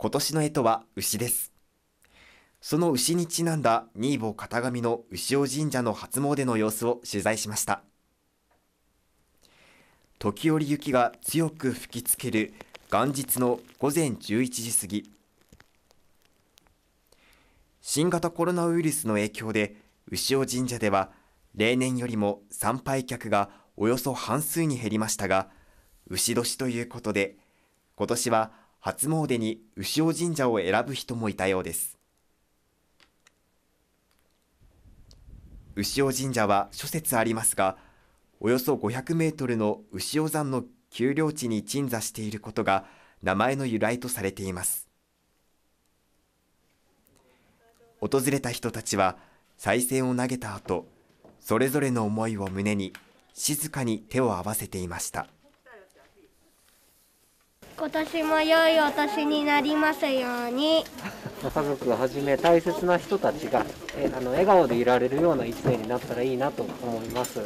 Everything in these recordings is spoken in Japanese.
今年の干支は牛です。その牛にちなんだ新坊片上の牛尾神社の初詣の様子を取材しました。時折雪が強く吹きつける元日の午前11時過ぎ。新型コロナウイルスの影響で牛尾神社では例年よりも参拝客がおよそ半数に減りましたが、牛年ということで、今年は初詣に牛尾神社を選ぶ人もいたようです。牛尾神社は諸説ありますが、およそ500メートルの牛尾山の丘陵地に鎮座していることが名前の由来とされています。訪れた人たちは、再選を投げた後、それぞれの思いを胸に、静かに手を合わせていました。今年も良いお年になりますように家族をはじめ大切な人たちがえあの笑顔でいられるような1年になったらいいなと思います。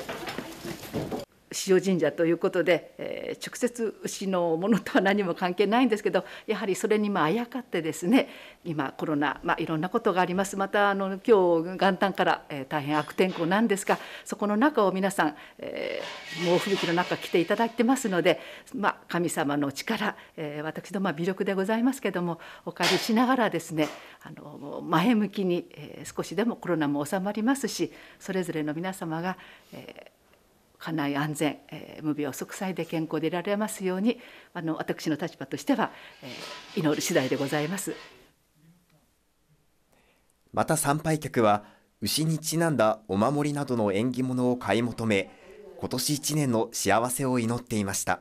塩神社ということで、えー、直接牛のものとは何も関係ないんですけどやはりそれにまあやかってですね今コロナ、まあ、いろんなことがありますまたあの今日元旦から、えー、大変悪天候なんですがそこの中を皆さん、えー、猛吹雪の中来ていただいてますので、まあ、神様の力、えー、私のまあ微力でございますけどもお借りしながらですねあの前向きに、えー、少しでもコロナも収まりますしそれぞれの皆様が、えー家内安全、えー、無病息災で健康でいられますようにあの私の立場としては、えー、祈る次第でございますまた参拝客は牛にちなんだお守りなどの縁起物を買い求め今年1年の幸せを祈っていました。